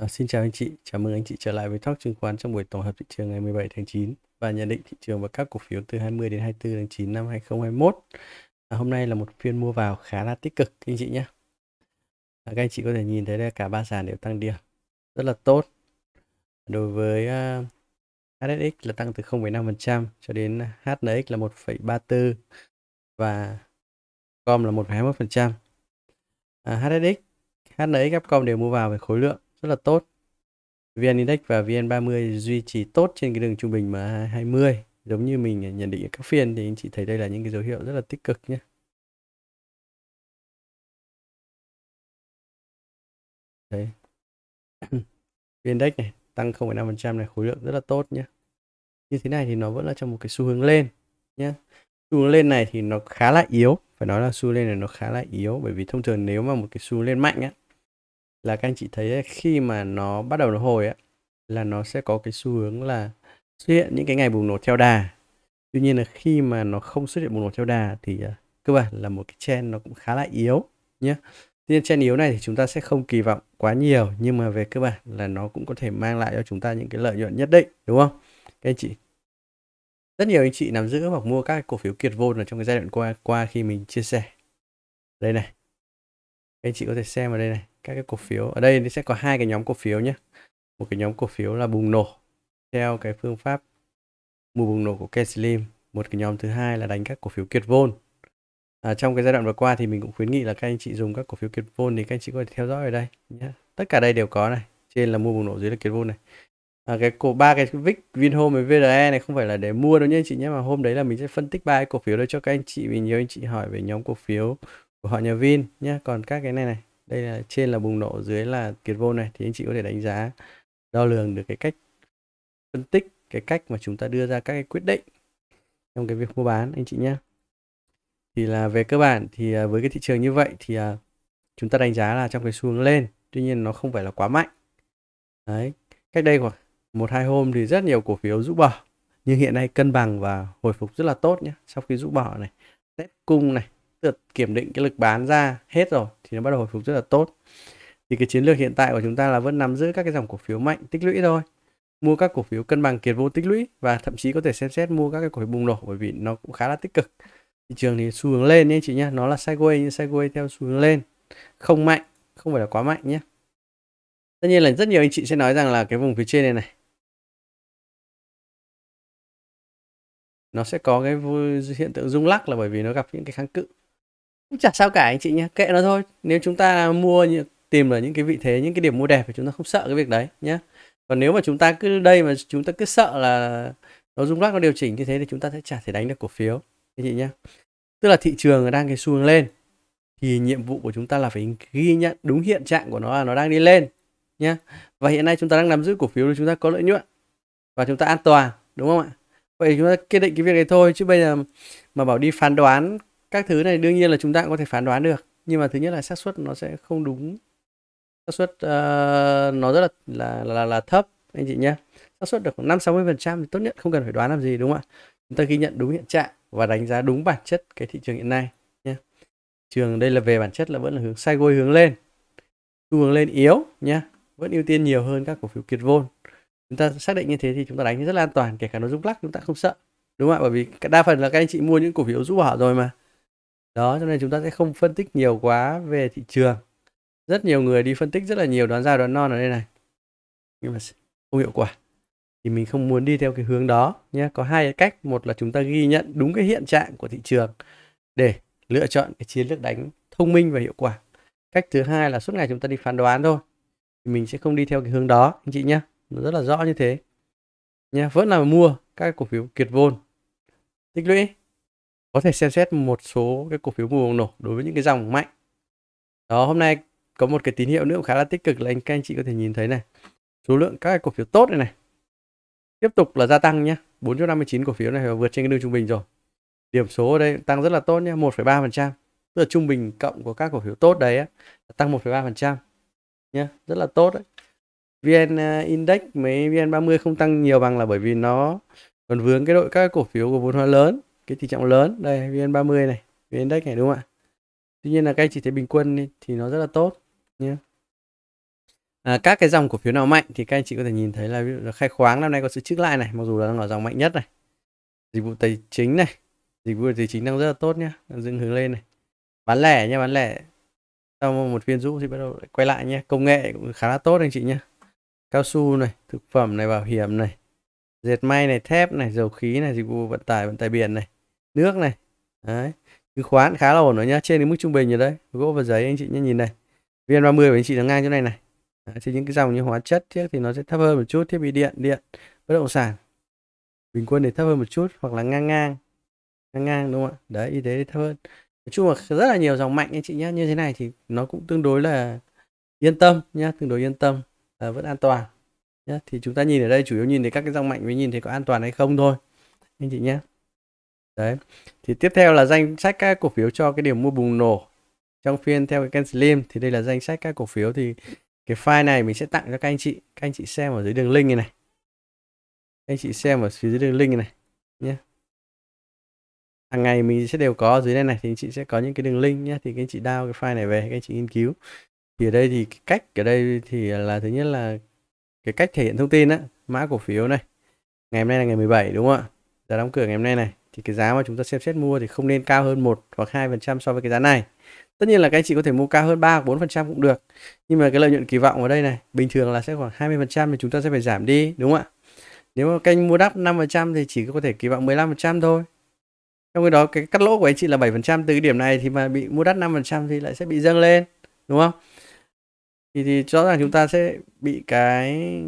Ờ, xin chào anh chị, chào mừng anh chị trở lại với Talk chứng khoán trong buổi tổng hợp thị trường ngày 17 tháng 9 và nhận định thị trường và các cổ phiếu từ 20 đến 24 tháng 9 năm 2021. À, hôm nay là một phiên mua vào khá là tích cực anh chị nhé. À, các anh chị có thể nhìn thấy đây cả ba sàn đều tăng điểm rất là tốt. Đối với uh, ờ, HSX là tăng từ 0,5% cho đến HNX là 1,34 và Com là 1,21%. À, HSX, HNX, COM đều mua vào về khối lượng rất là tốt. VN Index và VN30 duy trì tốt trên cái đường trung bình MA20. Giống như mình nhận định ở các phiên thì anh chị thấy đây là những cái dấu hiệu rất là tích cực nhé. Đấy. VN Index này tăng 0,5% này, khối lượng rất là tốt nhé. Như thế này thì nó vẫn là trong một cái xu hướng lên nhé. Xu hướng lên này thì nó khá là yếu, phải nói là xu hướng lên này nó khá là yếu bởi vì thông thường nếu mà một cái xu hướng lên mạnh á là các anh chị thấy khi mà nó bắt đầu nó hồi á là nó sẽ có cái xu hướng là xuất hiện những cái ngày bùng nổ theo đà tuy nhiên là khi mà nó không xuất hiện bùng nổ theo đà thì uh, cơ bản là một cái trend nó cũng khá là yếu nhé tuy nhiên trend yếu này thì chúng ta sẽ không kỳ vọng quá nhiều nhưng mà về cơ bản là nó cũng có thể mang lại cho chúng ta những cái lợi nhuận nhất định đúng không các anh chị rất nhiều anh chị nắm giữ hoặc mua các cổ phiếu kiệt vôn ở trong cái giai đoạn qua qua khi mình chia sẻ đây này anh chị có thể xem ở đây này các cái cổ phiếu ở đây thì sẽ có hai cái nhóm cổ phiếu nhé một cái nhóm cổ phiếu là bùng nổ theo cái phương pháp mua bùng nổ của Ken Slim một cái nhóm thứ hai là đánh các cổ phiếu kiệt vôn à, trong cái giai đoạn vừa qua thì mình cũng khuyến nghị là các anh chị dùng các cổ phiếu kiệt vôn thì các anh chị có thể theo dõi ở đây nhé tất cả đây đều có này trên là mua bùng nổ dưới là kiệt vôn này à, cái cổ ba cái vick vinhome với vre này không phải là để mua đâu nhé anh chị nhé mà hôm đấy là mình sẽ phân tích ba cái cổ phiếu đó cho các anh chị vì nhiều anh chị hỏi về nhóm cổ phiếu của họ nhà vin nhé còn các cái này này đây là trên là bùng nổ dưới là kiệt vô này thì anh chị có thể đánh giá đo lường được cái cách phân tích cái cách mà chúng ta đưa ra các cái quyết định trong cái việc mua bán anh chị nhé thì là về cơ bản thì à, với cái thị trường như vậy thì à, chúng ta đánh giá là trong cái xu hướng lên tuy nhiên nó không phải là quá mạnh đấy cách đây khoảng một hai hôm thì rất nhiều cổ phiếu rũ bỏ nhưng hiện nay cân bằng và hồi phục rất là tốt nhé sau khi rũ bỏ này test cung này được kiểm định cái lực bán ra hết rồi thì nó bắt đầu hồi phục rất là tốt thì cái chiến lược hiện tại của chúng ta là vẫn nắm giữ các cái dòng cổ phiếu mạnh tích lũy thôi mua các cổ phiếu cân bằng kiệt vô tích lũy và thậm chí có thể xem xét mua các cái cổ phiếu bùng nổ bởi vì nó cũng khá là tích cực thị trường thì xu hướng lên nhé chị nhé nó là sideways nhưng sideways theo xu hướng lên không mạnh không phải là quá mạnh nhé tất nhiên là rất nhiều anh chị sẽ nói rằng là cái vùng phía trên này này nó sẽ có cái hiện tượng rung lắc là bởi vì nó gặp những cái kháng cự cũng chả sao cả anh chị nhé kệ nó thôi nếu chúng ta mua tìm là những cái vị thế những cái điểm mua đẹp thì chúng ta không sợ cái việc đấy nhé còn nếu mà chúng ta cứ đây mà chúng ta cứ sợ là nó rung lắc nó điều chỉnh như thế thì chúng ta sẽ chả thể đánh được cổ phiếu anh chị nhé tức là thị trường đang cái xu hướng lên thì nhiệm vụ của chúng ta là phải ghi nhận đúng hiện trạng của nó là nó đang đi lên nhé và hiện nay chúng ta đang nắm giữ cổ phiếu thì chúng ta có lợi nhuận và chúng ta an toàn đúng không ạ vậy chúng ta kết định cái việc này thôi chứ bây giờ mà bảo đi phán đoán các thứ này đương nhiên là chúng ta cũng có thể phán đoán được nhưng mà thứ nhất là xác suất nó sẽ không đúng xác suất uh, nó rất là là là, là thấp anh chị nhé xác suất được khoảng năm sáu mươi phần trăm thì tốt nhất không cần phải đoán làm gì đúng không ạ chúng ta ghi nhận đúng hiện trạng và đánh giá đúng bản chất cái thị trường hiện nay nhé trường đây là về bản chất là vẫn là hướng sideways hướng lên xu hướng lên yếu nhé vẫn ưu tiên nhiều hơn các cổ phiếu kiệt vôn chúng ta xác định như thế thì chúng ta đánh rất là an toàn kể cả nó rung lắc chúng ta không sợ đúng không ạ bởi vì đa phần là các anh chị mua những cổ phiếu rũ bỏ rồi mà đó cho nên chúng ta sẽ không phân tích nhiều quá về thị trường rất nhiều người đi phân tích rất là nhiều đoán ra đoán non ở đây này nhưng mà không hiệu quả thì mình không muốn đi theo cái hướng đó nhé có hai cách một là chúng ta ghi nhận đúng cái hiện trạng của thị trường để lựa chọn cái chiến lược đánh thông minh và hiệu quả cách thứ hai là suốt ngày chúng ta đi phán đoán thôi thì mình sẽ không đi theo cái hướng đó anh chị nhé nó rất là rõ như thế nhé vẫn là mua các cổ phiếu kiệt vôn tích lũy có thể xem xét một số cái cổ phiếu mua bùng nổ đối với những cái dòng mạnh đó hôm nay có một cái tín hiệu nữa khá là tích cực là anh các anh chị có thể nhìn thấy này số lượng các cái cổ phiếu tốt này này tiếp tục là gia tăng nhé 459 cổ phiếu này và vượt trên cái đường trung bình rồi điểm số ở đây tăng rất là tốt nhé 1,3% tức là trung bình cộng của các cổ phiếu tốt đấy ấy, tăng 1,3% nhé rất là tốt đấy VN à, Index mấy VN30 không tăng nhiều bằng là bởi vì nó còn vướng cái đội các cổ phiếu của vốn hóa lớn cái tỷ trọng lớn đây VN30 này VN Index này đúng không ạ Tuy nhiên là các anh chị thấy bình quân thì nó rất là tốt nhé à, các cái dòng cổ phiếu nào mạnh thì các anh chị có thể nhìn thấy là ví dụ là khai khoáng năm nay có sự trước lại này mặc dù là nó ở dòng mạnh nhất này dịch vụ tài chính này dịch vụ tài chính đang rất là tốt nhé dựng hướng lên này bán lẻ nha bán lẻ sau một phiên rũ thì bắt đầu quay lại nhé công nghệ cũng khá là tốt anh chị nhé cao su này thực phẩm này bảo hiểm này dệt may này thép này dầu khí này dịch vụ vận tải vận tải biển này nước này đấy chứng khoán khá là ổn rồi nhá trên cái mức trung bình rồi đấy gỗ và giấy anh chị nhé nhìn này vn 30 của anh chị nó ngang chỗ này này đấy, thì những cái dòng như hóa chất thiết thì nó sẽ thấp hơn một chút thiết bị điện điện bất động sản bình quân thì thấp hơn một chút hoặc là ngang ngang ngang ngang đúng không ạ đấy y tế thì thấp hơn nói chung là rất là nhiều dòng mạnh anh chị nhé như thế này thì nó cũng tương đối là yên tâm nhé tương đối yên tâm là vẫn an toàn nhé thì chúng ta nhìn ở đây chủ yếu nhìn thấy các cái dòng mạnh với nhìn thấy có an toàn hay không thôi anh chị nhé đấy thì tiếp theo là danh sách các cổ phiếu cho cái điểm mua bùng nổ trong phiên theo cái kênh slim thì đây là danh sách các cổ phiếu thì cái file này mình sẽ tặng cho các anh chị các anh chị xem ở dưới đường link này này anh chị xem ở dưới đường link này, nhé hàng ngày mình sẽ đều có dưới đây này thì anh chị sẽ có những cái đường link nhé thì các anh chị download cái file này về các anh chị nghiên cứu thì ở đây thì cách ở đây thì là thứ nhất là cái cách thể hiện thông tin á mã cổ phiếu này ngày hôm nay là ngày 17 đúng không ạ giá đóng cửa ngày hôm nay này thì cái giá mà chúng ta xem xét mua thì không nên cao hơn một hoặc hai phần trăm so với cái giá này tất nhiên là các anh chị có thể mua cao hơn 3 hoặc 4 phần trăm cũng được nhưng mà cái lợi nhuận kỳ vọng ở đây này bình thường là sẽ khoảng 20 phần trăm thì chúng ta sẽ phải giảm đi đúng không ạ nếu mà kênh mua đắp 5 phần trăm thì chỉ có thể kỳ vọng 15 phần trăm thôi trong khi đó cái cắt lỗ của anh chị là 7 phần trăm từ cái điểm này thì mà bị mua đắt 5 phần trăm thì lại sẽ bị dâng lên đúng không thì, thì rõ ràng chúng ta sẽ bị cái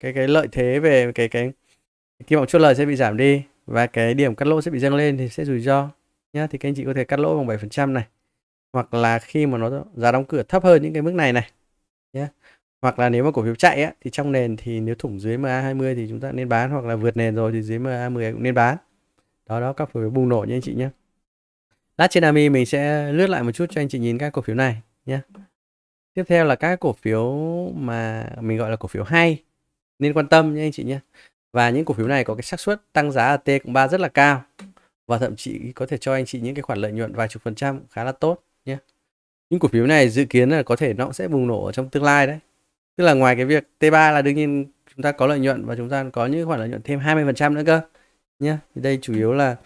cái cái lợi thế về cái cái kỳ vọng chốt lời sẽ bị giảm đi và cái điểm cắt lỗ sẽ bị dâng lên thì sẽ rủi ro nhá thì các anh chị có thể cắt lỗ bằng 7% này hoặc là khi mà nó giá đóng cửa thấp hơn những cái mức này này nhé hoặc là nếu mà cổ phiếu chạy á, thì trong nền thì nếu thủng dưới MA20 thì chúng ta nên bán hoặc là vượt nền rồi thì dưới MA10 cũng nên bán đó đó các cổ phiếu bùng nổ nha anh chị nhé lát trên AMI mình sẽ lướt lại một chút cho anh chị nhìn các cổ phiếu này nhé tiếp theo là các cổ phiếu mà mình gọi là cổ phiếu hay nên quan tâm nha anh chị nhé và những cổ phiếu này có cái xác suất tăng giá ở T cộng 3 rất là cao và thậm chí có thể cho anh chị những cái khoản lợi nhuận vài chục phần trăm khá là tốt nhé. Những cổ phiếu này dự kiến là có thể nó sẽ bùng nổ ở trong tương lai đấy. Tức là ngoài cái việc T3 là đương nhiên chúng ta có lợi nhuận và chúng ta có những khoản lợi nhuận thêm 20% nữa cơ nhé. Thì đây chủ yếu là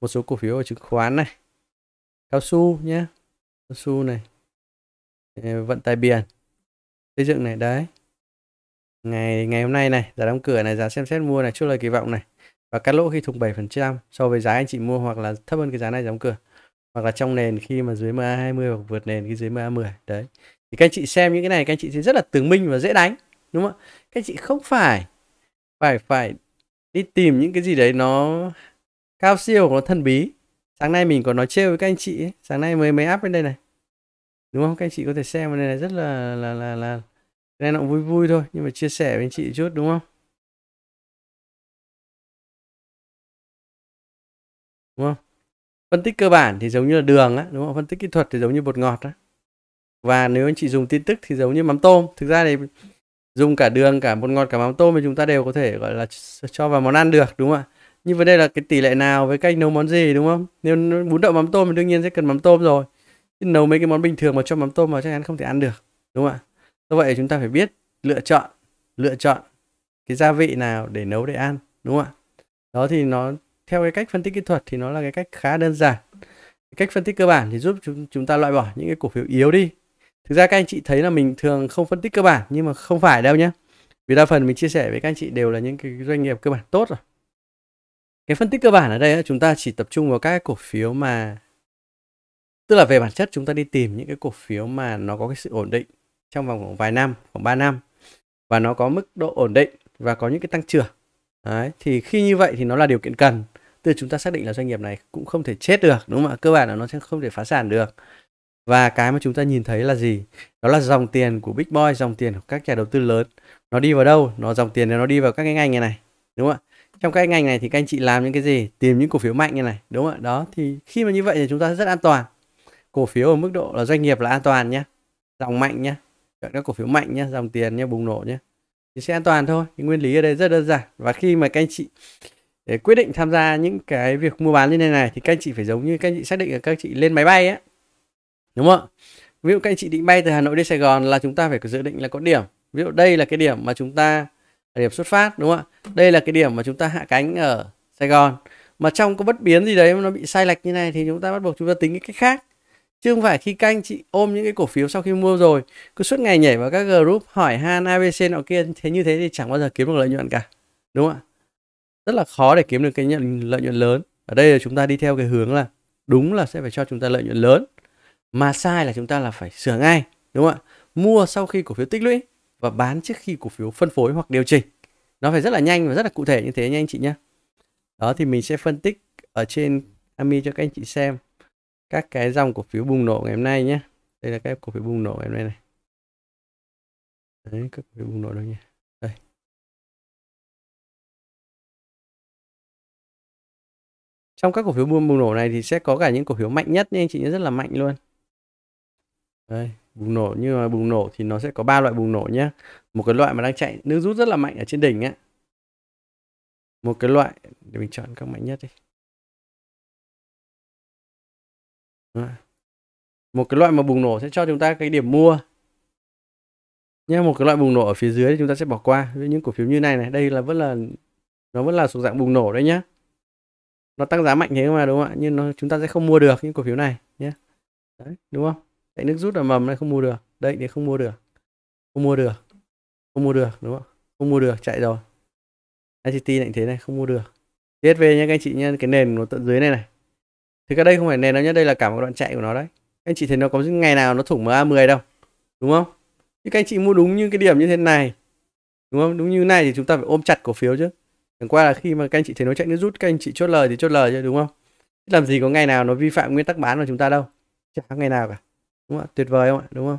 một số cổ phiếu ở chứng khoán này. Cao su nhé. Cao su này. Ờ, vận tải biển. Xây dựng này đấy ngày ngày hôm nay này giá đóng cửa này giá xem xét mua này chốt lời kỳ vọng này và cắt lỗ khi thùng 7% so với giá anh chị mua hoặc là thấp hơn cái giá này đóng cửa hoặc là trong nền khi mà dưới MA 20 hoặc vượt nền cái dưới MA 10 đấy thì các anh chị xem những cái này các anh chị sẽ rất là tường minh và dễ đánh đúng không các anh chị không phải phải phải đi tìm những cái gì đấy nó cao siêu nó thân bí sáng nay mình còn nói trêu với các anh chị ấy. sáng nay mới mới áp lên đây này đúng không các anh chị có thể xem đây này rất là là là là nên nó cũng vui vui thôi nhưng mà chia sẻ với anh chị chút đúng không đúng không phân tích cơ bản thì giống như là đường á đúng không phân tích kỹ thuật thì giống như bột ngọt á và nếu anh chị dùng tin tức thì giống như mắm tôm thực ra thì dùng cả đường cả bột ngọt cả mắm tôm thì chúng ta đều có thể gọi là cho vào món ăn được đúng không ạ nhưng vấn đề là cái tỷ lệ nào với cách nấu món gì đúng không nếu bún đậu mắm tôm thì đương nhiên sẽ cần mắm tôm rồi nấu mấy cái món bình thường mà cho mắm tôm vào chắc chắn không thể ăn được đúng không ạ do vậy chúng ta phải biết lựa chọn lựa chọn cái gia vị nào để nấu để ăn đúng không ạ đó thì nó theo cái cách phân tích kỹ thuật thì nó là cái cách khá đơn giản cách phân tích cơ bản thì giúp chúng chúng ta loại bỏ những cái cổ phiếu yếu đi thực ra các anh chị thấy là mình thường không phân tích cơ bản nhưng mà không phải đâu nhé vì đa phần mình chia sẻ với các anh chị đều là những cái doanh nghiệp cơ bản tốt rồi cái phân tích cơ bản ở đây ấy, chúng ta chỉ tập trung vào các cổ phiếu mà tức là về bản chất chúng ta đi tìm những cái cổ phiếu mà nó có cái sự ổn định trong vòng khoảng vài năm khoảng 3 năm và nó có mức độ ổn định và có những cái tăng trưởng Đấy, thì khi như vậy thì nó là điều kiện cần từ chúng ta xác định là doanh nghiệp này cũng không thể chết được đúng không ạ cơ bản là nó sẽ không thể phá sản được và cái mà chúng ta nhìn thấy là gì đó là dòng tiền của big boy dòng tiền của các nhà đầu tư lớn nó đi vào đâu nó dòng tiền này nó đi vào các cái ngành này này đúng không ạ trong các ngành này thì các anh chị làm những cái gì tìm những cổ phiếu mạnh như này đúng không ạ đó thì khi mà như vậy thì chúng ta rất an toàn cổ phiếu ở mức độ là doanh nghiệp là an toàn nhé dòng mạnh nhé các cổ phiếu mạnh nhé dòng tiền nhé bùng nổ nhé thì sẽ an toàn thôi thì nguyên lý ở đây rất đơn giản và khi mà các anh chị để ờ, quyết định tham gia những cái việc mua bán như thế này thì các anh chị phải giống như các anh chị xác định là các anh chị lên máy bay á, đúng không ạ ví dụ các anh chị định bay từ Hà Nội đi Sài Gòn là chúng ta phải dự định là có điểm ví dụ đây là cái điểm mà chúng ta điểm xuất phát đúng không ạ đây là cái điểm mà chúng ta hạ cánh ở Sài Gòn mà trong có bất biến gì đấy mà nó bị sai lệch như này thì chúng ta bắt buộc chúng ta tính cái cách khác Chứ không phải khi các anh chị ôm những cái cổ phiếu sau khi mua rồi cứ suốt ngày nhảy vào các group hỏi han ABC nọ kia thế như thế thì chẳng bao giờ kiếm được lợi nhuận cả. Đúng không ạ? Rất là khó để kiếm được cái nhận lợi nhuận lớn. Ở đây là chúng ta đi theo cái hướng là đúng là sẽ phải cho chúng ta lợi nhuận lớn. Mà sai là chúng ta là phải sửa ngay, đúng không ạ? Mua sau khi cổ phiếu tích lũy và bán trước khi cổ phiếu phân phối hoặc điều chỉnh. Nó phải rất là nhanh và rất là cụ thể như thế nha anh chị nhé. Đó thì mình sẽ phân tích ở trên Ami cho các anh chị xem các cái dòng cổ phiếu bùng nổ ngày hôm nay nhé đây là cái cổ phiếu bùng nổ ngày hôm nay này đấy các cổ phiếu bùng nổ đâu nhỉ đây trong các cổ phiếu bùng, nổ này thì sẽ có cả những cổ phiếu mạnh nhất nhưng anh chị nhé rất là mạnh luôn đây bùng nổ như mà bùng nổ thì nó sẽ có ba loại bùng nổ nhé một cái loại mà đang chạy nước rút rất là mạnh ở trên đỉnh á một cái loại để mình chọn các mạnh nhất đi một cái loại mà bùng nổ sẽ cho chúng ta cái điểm mua nhé một cái loại bùng nổ ở phía dưới chúng ta sẽ bỏ qua với những cổ phiếu như này này đây là vẫn là nó vẫn là thuộc dạng bùng nổ đấy nhá nó tăng giá mạnh thế mà đúng không ạ nhưng nó chúng ta sẽ không mua được những cổ phiếu này nhé đấy, đúng không tại nước rút là mầm này không mua được đây thì không mua được không mua được không mua được đúng không không mua được chạy rồi ICT lại thế này không mua được về nhé các anh chị nhé cái nền của tận dưới này này thì cái đây không phải nền đâu nhé đây là cả một đoạn chạy của nó đấy anh chị thấy nó có ngày nào nó thủng MA10 đâu đúng không nhưng các anh chị mua đúng như cái điểm như thế này đúng không đúng như này thì chúng ta phải ôm chặt cổ phiếu chứ chẳng qua là khi mà các anh chị thấy nó chạy nước rút các anh chị chốt lời thì chốt lời chứ đúng không làm gì có ngày nào nó vi phạm nguyên tắc bán của chúng ta đâu chả có ngày nào cả đúng không tuyệt vời không ạ đúng không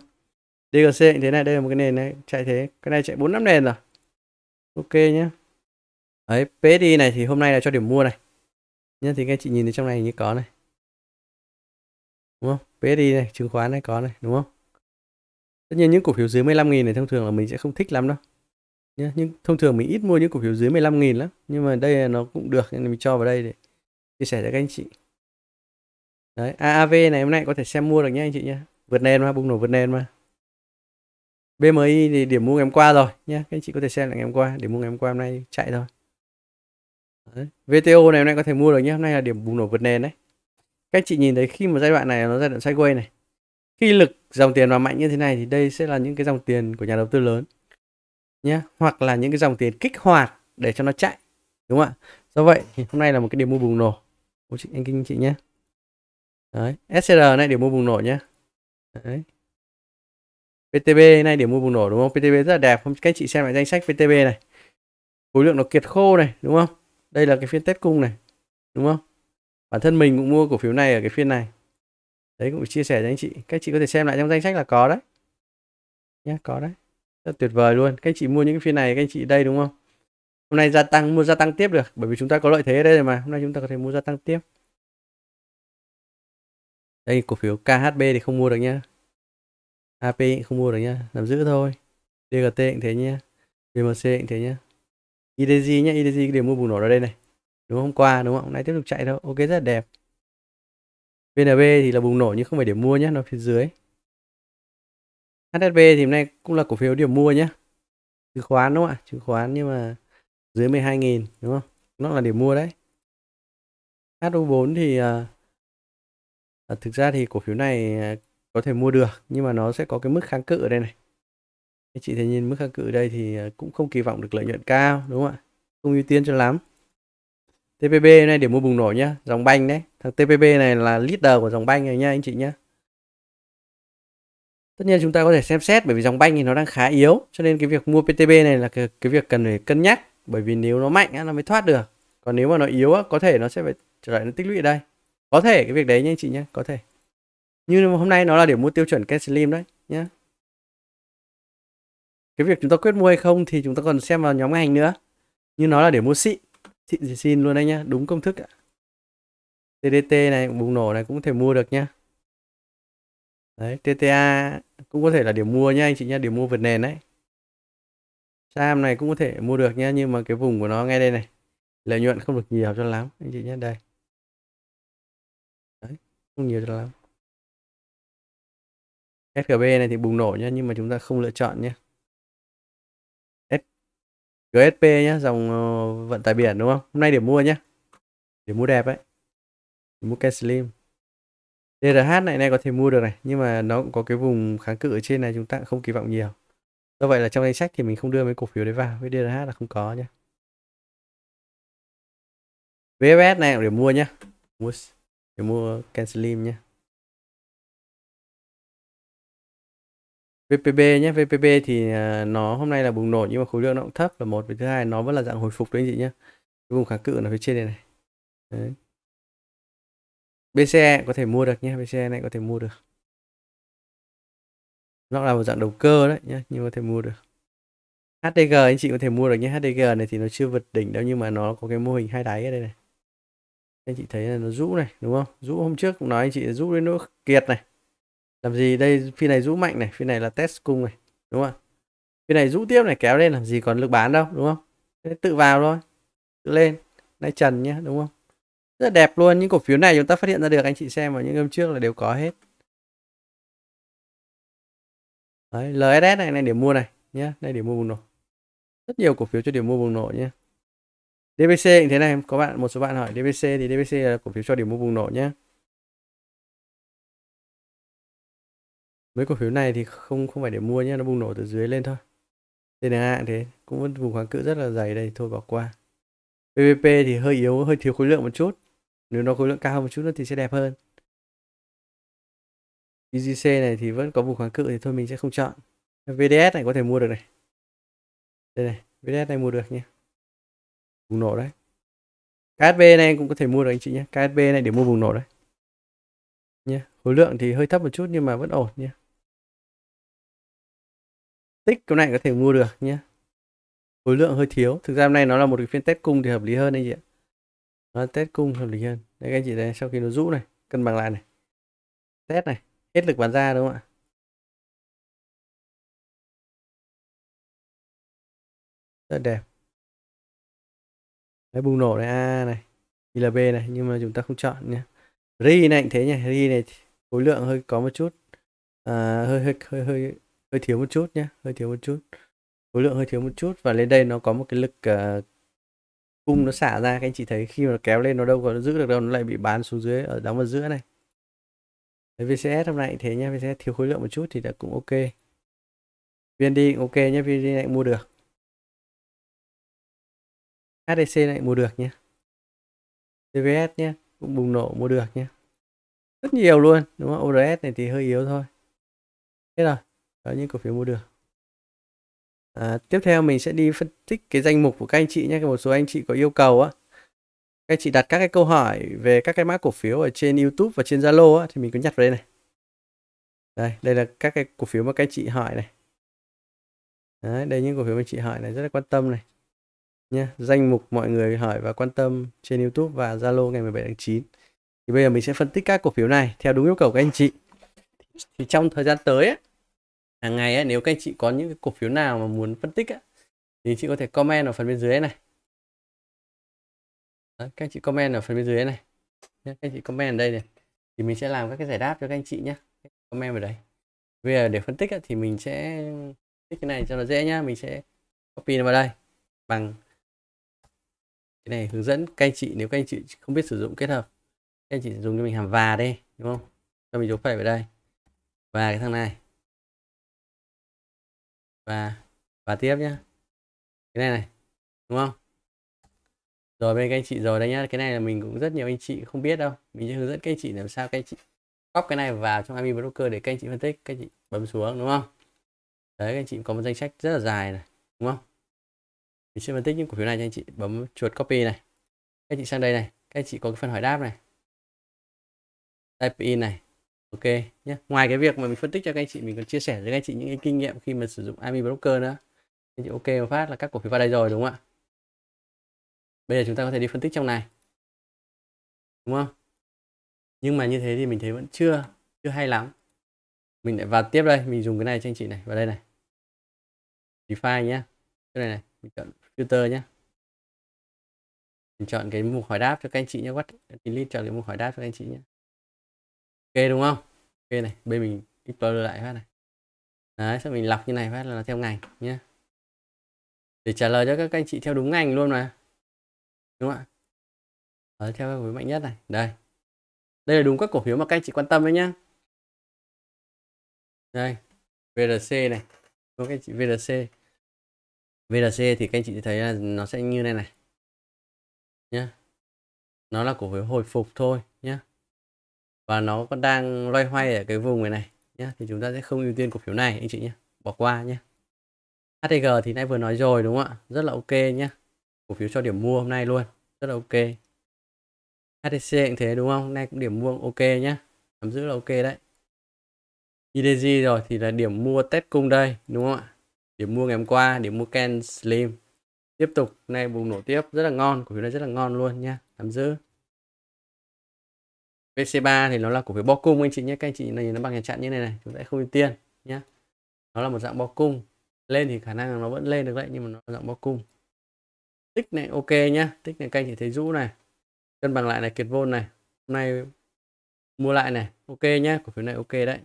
DGC như thế này đây là một cái nền này chạy thế cái này chạy bốn năm nền rồi ok nhé đấy PSD e này thì hôm nay là cho điểm mua này nhá thì các anh chị nhìn thấy trong này như có này đúng không PSI này chứng khoán này có này đúng không tất nhiên những cổ phiếu dưới 15.000 này thông thường là mình sẽ không thích lắm đâu nhé nhưng thông thường mình ít mua những cổ phiếu dưới 15.000 lắm nhưng mà đây nó cũng được nên mình cho vào đây để chia sẻ cho các anh chị đấy AAV này hôm nay có thể xem mua được nhé anh chị nhé vượt nền mà bùng nổ vượt nền mà BMI thì điểm mua ngày hôm qua rồi nhé các anh chị có thể xem lại ngày hôm qua điểm mua ngày hôm qua hôm nay chạy thôi đấy. VTO này hôm nay có thể mua được nhé hôm nay là điểm bùng nổ vượt nền đấy các anh chị nhìn thấy khi mà giai đoạn này nó giai đoạn sideways này khi lực dòng tiền vào mạnh như thế này thì đây sẽ là những cái dòng tiền của nhà đầu tư lớn nhé hoặc là những cái dòng tiền kích hoạt để cho nó chạy đúng không ạ do vậy thì hôm nay là một cái điểm mua bùng nổ Ủa chị, anh kinh chị nhé đấy scr này điểm mua bùng nổ nhé đấy PTB này điểm mua bùng nổ đúng không? PTB rất là đẹp. các anh chị xem lại danh sách PTB này. Khối lượng nó kiệt khô này, đúng không? Đây là cái phiên test cung này, đúng không? bản thân mình cũng mua cổ phiếu này ở cái phiên này đấy cũng chia sẻ cho anh chị các chị có thể xem lại trong danh sách là có đấy nhé có đấy rất tuyệt vời luôn các chị mua những cái phiên này các anh chị đây đúng không hôm nay gia tăng mua gia tăng tiếp được bởi vì chúng ta có lợi thế ở đây rồi mà hôm nay chúng ta có thể mua gia tăng tiếp đây cổ phiếu KHB thì không mua được nhá AP không mua được nhá nằm giữ thôi DGT cũng thế nhá BMC cũng thế nhá IDG nhá IDG điểm mua bùng nổ ở đây này đúng hôm qua đúng không hôm nay tiếp tục chạy thôi ok rất là đẹp VNB thì là bùng nổ nhưng không phải điểm mua nhé nó phía dưới HSB thì hôm nay cũng là cổ phiếu điểm mua nhé chứng khoán đúng không ạ chứng khoán nhưng mà dưới 12.000 đúng không nó là điểm mua đấy HU4 thì à, à, thực ra thì cổ phiếu này à, có thể mua được nhưng mà nó sẽ có cái mức kháng cự ở đây này chị thấy nhìn mức kháng cự ở đây thì à, cũng không kỳ vọng được lợi nhuận cao đúng không ạ không ưu tiên cho lắm TPB này điểm mua bùng nổ nhá dòng banh đấy thằng TPB này là leader của dòng banh này nha anh chị nhá tất nhiên chúng ta có thể xem xét bởi vì dòng banh thì nó đang khá yếu cho nên cái việc mua PTB này là cái, cái việc cần phải cân nhắc bởi vì nếu nó mạnh á, nó mới thoát được còn nếu mà nó yếu á, có thể nó sẽ phải trở lại nó tích lũy ở đây có thể cái việc đấy nha anh chị nhé có thể Như hôm nay nó là điểm mua tiêu chuẩn Ken Slim đấy nhá. cái việc chúng ta quyết mua hay không thì chúng ta còn xem vào nhóm ngành nữa Như nó là để mua xịn Xịn xin luôn anh nhá, đúng công thức ạ. TDT này, bùng nổ này cũng có thể mua được nhá. Đấy, TTA cũng có thể là điểm mua nhá anh chị nhá, điểm mua vượt nền đấy. Sam này cũng có thể mua được nhá, nhưng mà cái vùng của nó ngay đây này, lợi nhuận không được nhiều cho lắm anh chị nhé, đây. Đấy, không nhiều cho lắm. SGB này thì bùng nổ nhá, nhưng mà chúng ta không lựa chọn nhé. GSP nhá dòng ờ, vận tải biển đúng không hôm nay điểm mua nhá điểm mua đẹp ấy để mua cây slim DRH này này có thể mua được này nhưng mà nó cũng có cái vùng kháng cự ở trên này chúng ta không kỳ vọng nhiều do vậy là trong danh sách thì mình không đưa mấy cổ phiếu đấy vào với DRH là không có nhé. VFS này điểm mua nhá mua điểm mua Can Slim nhá VPB nhé, VPB thì à, nó hôm nay là bùng nổ nhưng mà khối lượng nó cũng thấp là một, với thứ hai nó vẫn là dạng hồi phục đấy anh chị nhé. Cái vùng kháng cự là phía trên này này. BCE có thể mua được nhé, BCE này có thể mua được. Nó là một dạng đầu cơ đấy nhé, nhưng có thể mua được. HDG anh chị có thể mua được nhé, HDG này thì nó chưa vượt đỉnh đâu nhưng mà nó có cái mô hình hai đáy ở đây này. Anh chị thấy là nó rũ này, đúng không? Rũ hôm trước cũng nói anh chị rũ đến nỗi kiệt này làm gì đây phi này rũ mạnh này phi này là test cung này đúng không phi này rũ tiếp này kéo lên làm gì còn lực bán đâu đúng không tự vào thôi tự lên nay trần nhé đúng không rất là đẹp luôn những cổ phiếu này chúng ta phát hiện ra được anh chị xem vào những hôm trước là đều có hết Đấy, LSS này này để mua này nhé đây để mua bùng nổ rất nhiều cổ phiếu cho điểm mua bùng nổ nhé DBC như thế này có bạn một số bạn hỏi DBC thì DBC là cổ phiếu cho điểm mua bùng nổ nhé mấy cổ phiếu này thì không không phải để mua nhé nó bùng nổ từ dưới lên thôi đây là thế cũng vẫn vùng kháng cự rất là dày đây thôi bỏ qua PVP thì hơi yếu hơi thiếu khối lượng một chút nếu nó khối lượng cao hơn một chút nữa thì sẽ đẹp hơn UGC này thì vẫn có vùng kháng cự thì thôi mình sẽ không chọn VDS này có thể mua được này đây này VDS này mua được nhé bùng nổ đấy KSB này cũng có thể mua được anh chị nhé KSB này để mua vùng nổ đấy nhé khối lượng thì hơi thấp một chút nhưng mà vẫn ổn nhé tích cái này có thể mua được nhé khối lượng hơi thiếu thực ra hôm nay nó là một cái phiên test cung thì hợp lý hơn anh chị ạ nó test cung hợp lý hơn đấy các anh chị đây sau khi nó rũ này cân bằng lại này test này hết lực bán ra đúng không ạ rất đẹp đấy bùng nổ này a à, này ILB này nhưng mà chúng ta không chọn nhé ri này thế nhỉ ri này khối lượng hơi có một chút à, hơi hơi hơi hơi hơi thiếu một chút nhé hơi thiếu một chút khối lượng hơi thiếu một chút và lên đây nó có một cái lực uh, cung nó xả ra các anh chị thấy khi mà kéo lên nó đâu có giữ được đâu nó lại bị bán xuống dưới ở đóng vào giữa này VCS hôm nay thế nhé VCS thiếu khối lượng một chút thì đã cũng ok VND ok nhé VND lại mua được HDC lại mua được nhé CVS nhé cũng bùng nổ mua được nhé rất nhiều luôn đúng không ODS này thì hơi yếu thôi thế rồi đó những cổ phiếu mua được à, tiếp theo mình sẽ đi phân tích cái danh mục của các anh chị nhé một số anh chị có yêu cầu á các anh chị đặt các cái câu hỏi về các cái mã cổ phiếu ở trên YouTube và trên Zalo á thì mình có nhặt vào đây này đây đây là các cái cổ phiếu mà các anh chị hỏi này Đấy, đây những cổ phiếu mà chị hỏi này rất là quan tâm này nha danh mục mọi người hỏi và quan tâm trên YouTube và Zalo ngày 17 tháng 9 thì bây giờ mình sẽ phân tích các cổ phiếu này theo đúng yêu cầu của các anh chị thì trong thời gian tới ấy, hàng ngày ấy, nếu các anh chị có những cái cổ phiếu nào mà muốn phân tích ấy, thì chị có thể comment ở phần bên dưới này Đấy, các anh chị comment ở phần bên dưới này các anh chị comment ở đây này thì mình sẽ làm các cái giải đáp cho các anh chị nhé comment vào đấy bây giờ để phân tích ấy, thì mình sẽ cái này cho nó dễ nhá mình sẽ copy nó vào đây bằng cái này hướng dẫn các anh chị nếu các anh chị không biết sử dụng kết hợp các anh chị dùng cho mình hàm và đây đúng không cho mình dấu phẩy vào đây và cái thằng này và và tiếp nhá cái này này đúng không rồi bên các anh chị rồi đấy nhá cái này là mình cũng rất nhiều anh chị không biết đâu mình sẽ hướng dẫn các anh chị làm sao các anh chị copy cái này vào trong admin broker để các anh chị phân tích các anh chị bấm xuống đúng không đấy các anh chị có một danh sách rất là dài này đúng không mình sẽ phân tích những cổ phiếu này cho anh chị bấm chuột copy này các anh chị sang đây này các anh chị có cái phần hỏi đáp này type in này Ok nhé. Ngoài cái việc mà mình phân tích cho các anh chị mình còn chia sẻ với các anh chị những cái kinh nghiệm khi mà sử dụng Army Broker nữa. Anh chị ok một phát là các cổ phiếu vào đây rồi đúng không ạ? Bây giờ chúng ta có thể đi phân tích trong này. Đúng không? Nhưng mà như thế thì mình thấy vẫn chưa chưa hay lắm. Mình lại vào tiếp đây, mình dùng cái này cho anh chị này, vào đây này. Define nhé. Cái này này, mình chọn filter nhé. Mình chọn cái mục hỏi đáp cho các anh chị nhé. What delete chọn cái mục hỏi đáp cho các anh chị nhé ok đúng không ok này bên mình explorer lại phát này đấy xong mình lọc như này phát là nó theo ngành nhé để trả lời cho các anh chị theo đúng ngành luôn mà đúng không ạ đấy, theo cổ phiếu mạnh nhất này đây đây là đúng các cổ phiếu mà các anh chị quan tâm đấy nhá đây VRC này các anh chị VRC VRC thì các anh chị thấy là nó sẽ như này này nhá nó là cổ phiếu hồi phục thôi nhá và nó còn đang loay hoay ở cái vùng này này nhé thì chúng ta sẽ không ưu tiên cổ phiếu này anh chị nhé bỏ qua nhé HTG thì nay vừa nói rồi đúng không ạ rất là ok nhé cổ phiếu cho điểm mua hôm nay luôn rất là ok HTC cũng thế đúng không nay cũng điểm mua ok nhé nắm giữ là ok đấy IDG rồi thì là điểm mua test cung đây đúng không ạ điểm mua ngày hôm qua điểm mua Ken Slim tiếp tục nay bùng nổ tiếp rất là ngon cổ phiếu này rất là ngon luôn nha nắm giữ VC3 thì nó là cổ phiếu bo cung anh chị nhé các anh chị này nó bằng nhà chặn như này này chúng ta không ưu tiên nhé nó là một dạng bo cung lên thì khả năng nó vẫn lên được đấy nhưng mà nó là dạng bo cung tích này ok nhá tích này các anh chị thấy rũ này cân bằng lại này kiệt vôn này hôm nay mua lại này ok nhá cổ phiếu này ok đấy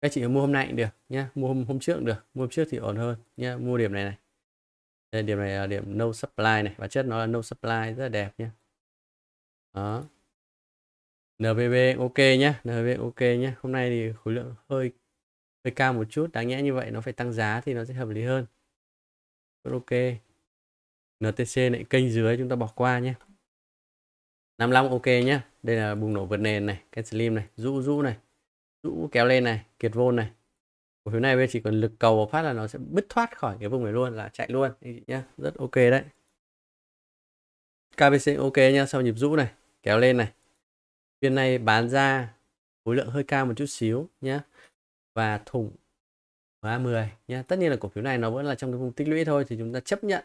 các chị mua hôm nay cũng được nhá mua hôm, hôm trước cũng được mua hôm trước thì ổn hơn nhá mua điểm này này Đây, điểm này là điểm no supply này và chất nó là no supply rất là đẹp nhá đó NVB ok nhé NVB ok nhé hôm nay thì khối lượng hơi hơi cao một chút đáng nhẽ như vậy nó phải tăng giá thì nó sẽ hợp lý hơn ok NTC lại kênh dưới chúng ta bỏ qua nhé 55 ok nhé đây là bùng nổ vượt nền này cái slim này rũ rũ này rũ kéo lên này kiệt vôn này cổ phiếu này bây chỉ cần lực cầu phát là nó sẽ bứt thoát khỏi cái vùng này luôn là chạy luôn anh chị nhá rất ok đấy KBC ok nhá sau nhịp rũ này kéo lên này viên này bán ra khối lượng hơi cao một chút xíu nhé và thủng a 10 nhé tất nhiên là cổ phiếu này nó vẫn là trong cái vùng tích lũy thôi thì chúng ta chấp nhận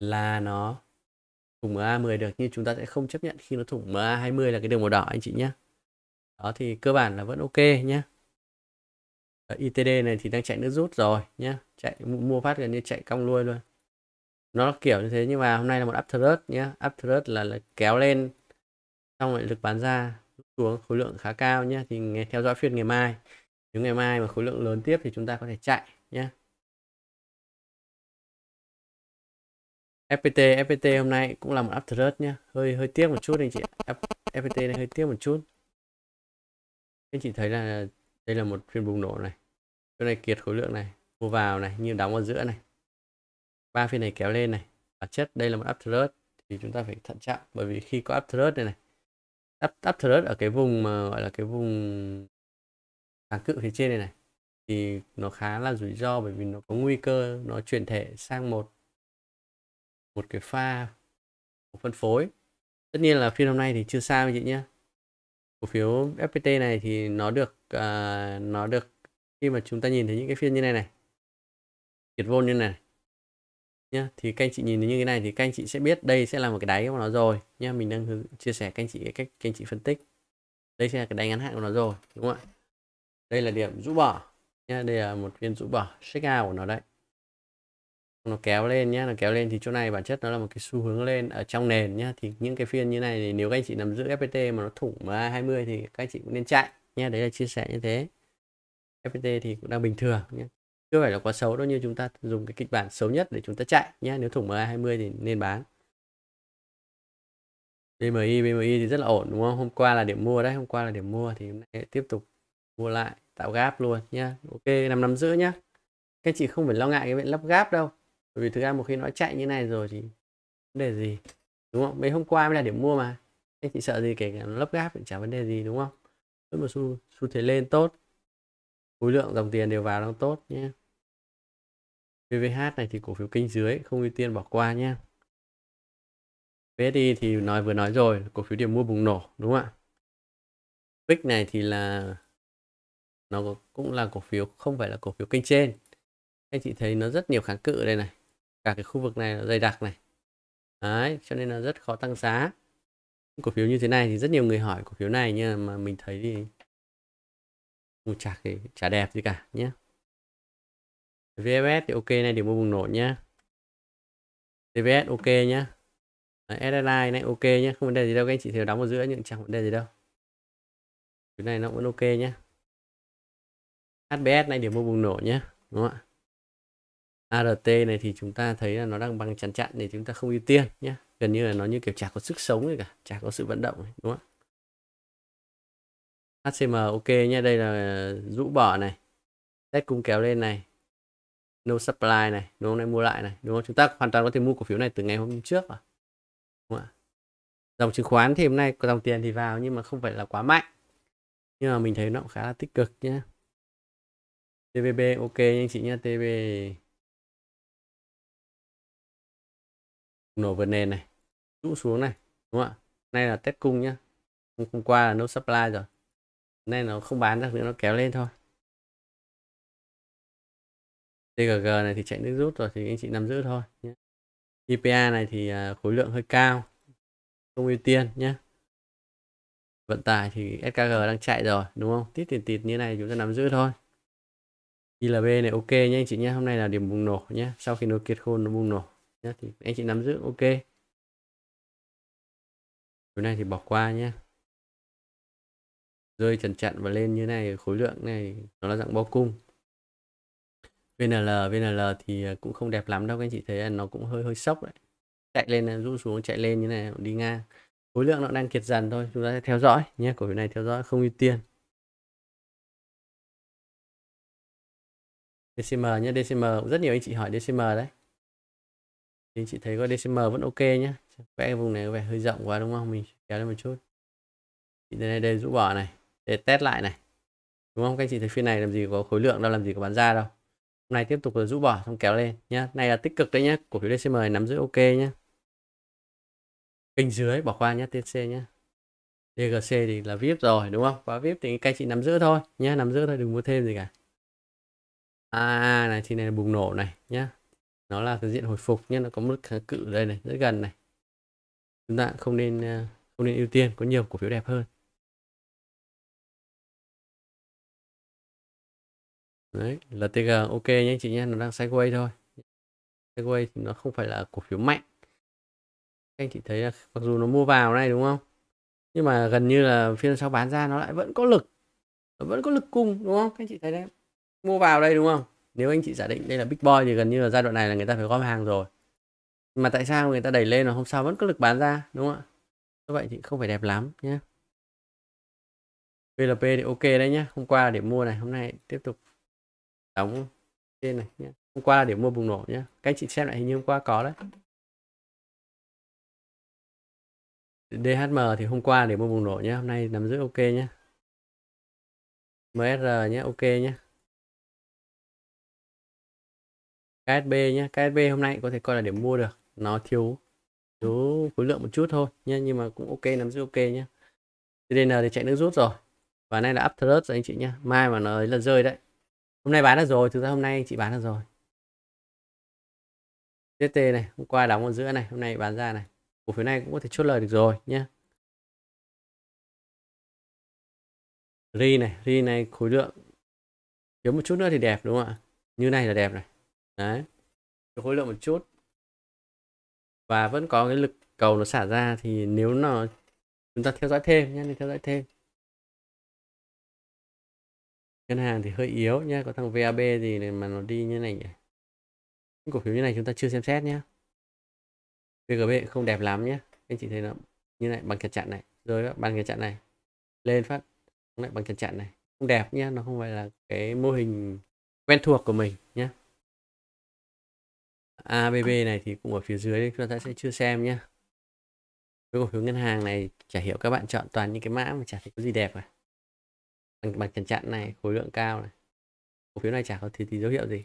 là nó thủng a 10 được nhưng chúng ta sẽ không chấp nhận khi nó thủng MA20 là cái đường màu đỏ anh chị nhé đó thì cơ bản là vẫn ok nhé Ở ITD này thì đang chạy nước rút rồi nhé chạy mua phát gần như chạy cong luôn luôn nó kiểu như thế nhưng mà hôm nay là một uptrend nhé uptrend là, là kéo lên xong lại lực bán ra xuống khối lượng khá cao nhé thì nghe theo dõi phiên ngày mai nếu ngày mai mà khối lượng lớn tiếp thì chúng ta có thể chạy nhé FPT FPT hôm nay cũng là một uptrend nhé hơi hơi tiếc một chút anh chị FPT này hơi tiếc một chút anh chị thấy là đây là một phiên bùng nổ này chỗ này kiệt khối lượng này mua vào này như đóng ở giữa này ba phiên này kéo lên này bản chất đây là một uptrend thì chúng ta phải thận trọng bởi vì khi có uptrend này này Tapterus ở cái vùng mà gọi là cái vùng kháng cự phía trên này này thì nó khá là rủi ro bởi vì nó có nguy cơ nó chuyển thể sang một một cái pha của phân phối tất nhiên là phiên hôm nay thì chưa sao chị nhé cổ phiếu FPT này thì nó được uh, nó được khi mà chúng ta nhìn thấy những cái phiên như này này kiệt vô như này nhá thì các anh chị nhìn thấy như thế này thì các anh chị sẽ biết đây sẽ là một cái đáy của nó rồi nhá mình đang chia sẻ các anh chị cái cách các anh chị phân tích đây sẽ là cái đáy ngắn hạn của nó rồi đúng không ạ đây là điểm rũ bỏ nhá đây là một viên rũ bỏ check out của nó đấy nó kéo lên nhá nó kéo lên thì chỗ này bản chất nó là một cái xu hướng lên ở trong nền nhá thì những cái phiên như này thì nếu các anh chị nằm giữ FPT mà nó thủng mà 20 thì các anh chị cũng nên chạy nhá đấy là chia sẻ như thế FPT thì cũng đang bình thường nhé chưa phải là quá xấu đâu như chúng ta dùng cái kịch bản xấu nhất để chúng ta chạy nhé nếu thủng MA20 thì nên bán BMI BMI thì rất là ổn đúng không hôm qua là điểm mua đấy hôm qua là điểm mua thì hôm nay tiếp tục mua lại tạo gap luôn nhá ok năm năm giữa nhá các chị không phải lo ngại cái việc lắp gap đâu bởi vì thực ra một khi nó chạy như này rồi thì vấn đề gì đúng không mấy hôm qua mới là điểm mua mà anh chị sợ gì kể cả nó lắp gáp thì chả vấn đề gì đúng không với một xu, xu thế lên tốt khối lượng dòng tiền đều vào đang tốt nhé VVH này thì cổ phiếu kênh dưới không ưu tiên bỏ qua nhé VSI thì nói vừa nói rồi cổ phiếu điểm mua bùng nổ đúng không ạ Quick này thì là nó cũng là cổ phiếu không phải là cổ phiếu kênh trên anh chị thấy nó rất nhiều kháng cự ở đây này cả cái khu vực này nó dày đặc này đấy cho nên là rất khó tăng giá cổ phiếu như thế này thì rất nhiều người hỏi cổ phiếu này nhưng mà mình thấy thì chả, chả đẹp gì cả nhé VFS thì ok này điểm mua bùng nổ nhá VFS ok nhá SSI này ok nhá không vấn đề gì đâu các anh chị thiếu đóng ở giữa nhưng chẳng vấn đề gì đâu cái này nó vẫn ok nhá HBS này điểm mua bùng nổ nhá đúng không ạ ART này thì chúng ta thấy là nó đang bằng chắn chặn để chúng ta không ưu tiên nhé gần như là nó như kiểu chả có sức sống gì cả chả có sự vận động đúng không HCM ok nhé đây là rũ bỏ này test cung kéo lên này no supply này đúng không này mua lại này đúng không chúng ta hoàn toàn có thể mua cổ phiếu này từ ngày hôm trước mà đúng không ạ dòng chứng khoán thì hôm nay có dòng tiền thì vào nhưng mà không phải là quá mạnh nhưng mà mình thấy nó cũng khá là tích cực nhé TVB ok anh chị nhé TVB nổ vượt nền này rũ xuống này đúng không ạ nay là test cung nhá hôm qua là no supply rồi nay nó không bán được nữa nó kéo lên thôi TGG này thì chạy nước rút rồi thì anh chị nắm giữ thôi nhé. IPA này thì à, khối lượng hơi cao không ưu tiên nhé vận tải thì SKG đang chạy rồi đúng không tít tiền tịt như này chúng ta nắm giữ thôi ILB này ok nhé anh chị nhé hôm nay là điểm bùng nổ nhé sau khi nó kiệt khôn nó bùng nổ nhé thì anh chị nắm giữ ok chỗ này thì bỏ qua nhé rơi trần chặn và lên như này khối lượng này nó là dạng bao cung VNL VNL thì à, cũng không đẹp lắm đâu các anh chị thấy là nó cũng hơi hơi sốc đấy chạy lên à, rũ xuống chạy lên như này đi ngang khối lượng nó đang kiệt dần thôi chúng ta sẽ theo dõi nhé cổ phiếu này theo dõi không ưu tiên DCM nhé DCM cũng rất nhiều anh chị hỏi DCM đấy thì anh chị thấy có DCM vẫn ok nhé vẽ vùng này có vẻ hơi rộng quá đúng không mình kéo lên một chút thì đây đây rũ bỏ này để test lại này đúng không các anh chị thấy phiên này làm gì có khối lượng đâu làm gì có bán ra đâu này tiếp tục là rũ bỏ xong kéo lên nhá này là tích cực đấy nhá cổ phiếu DCM này nắm giữ ok nhá kênh dưới bỏ qua nhá TC nhá DGC thì là VIP rồi đúng không quá VIP thì các chị nắm giữ thôi nhá nắm giữ thôi đừng mua thêm gì cả à này thì này là bùng nổ này nhá nó là cái diện hồi phục nhé nó có mức kháng cự đây này rất gần này chúng ta không nên ờ, không nên ưu tiên có nhiều cổ phiếu đẹp hơn đấy TG ok nhé anh chị nhé nó đang sideways thôi sideways thì nó không phải là cổ phiếu mạnh anh chị thấy là mặc dù nó mua vào này đúng không nhưng mà gần như là phiên sau bán ra nó lại vẫn có lực nó vẫn có lực cung đúng không anh chị thấy đấy mua vào đây đúng không nếu anh chị giả định đây là big boy thì gần như là giai đoạn này là người ta phải gom hàng rồi mà tại sao người ta đẩy lên mà hôm sau vẫn có lực bán ra đúng không ạ như vậy thì không phải đẹp lắm nhé VLP thì ok đấy nhá hôm qua để mua này hôm nay tiếp tục đóng trên này nhé hôm qua là điểm mua bùng nổ nhé các anh chị xem lại hình như hôm qua có đấy DHM thì hôm qua để mua bùng nổ nhé hôm nay nằm giữ ok nhé MSR nhé ok nhé KSB nhé KSB hôm nay có thể coi là điểm mua được nó thiếu thiếu khối lượng một chút thôi nhé nhưng mà cũng ok nắm giữ ok nhé CDN thì chạy nước rút rồi và nay là up thrust rồi anh chị nhé mai mà nó ấy là rơi đấy hôm nay bán được rồi thực ra hôm nay chị bán được rồi TT này hôm qua đóng ở giữa này hôm nay bán ra này cổ phiếu này cũng có thể chốt lời được rồi nhé ri này ri này khối lượng thiếu một chút nữa thì đẹp đúng không ạ như này là đẹp này đấy khối lượng một chút và vẫn có cái lực cầu nó xả ra thì nếu nó chúng ta theo dõi thêm nhé theo dõi thêm ngân hàng thì hơi yếu nhé có thằng VAB gì này mà nó đi như này nhỉ những cổ phiếu như này chúng ta chưa xem xét nhé VGB không đẹp lắm nhé anh chị thấy nó như này bằng kẹt chặn này rồi đó, bằng kẹt chặn này lên phát lại bằng kẹt chặn này không đẹp nhé nó không phải là cái mô hình quen thuộc của mình nhé ABB này thì cũng ở phía dưới chúng ta sẽ chưa xem nhé với cổ phiếu ngân hàng này chả hiểu các bạn chọn toàn những cái mã mà chả thấy có gì đẹp à bằng bằng trần chặn này khối lượng cao này cổ phiếu này chả có thì, thì dấu hiệu gì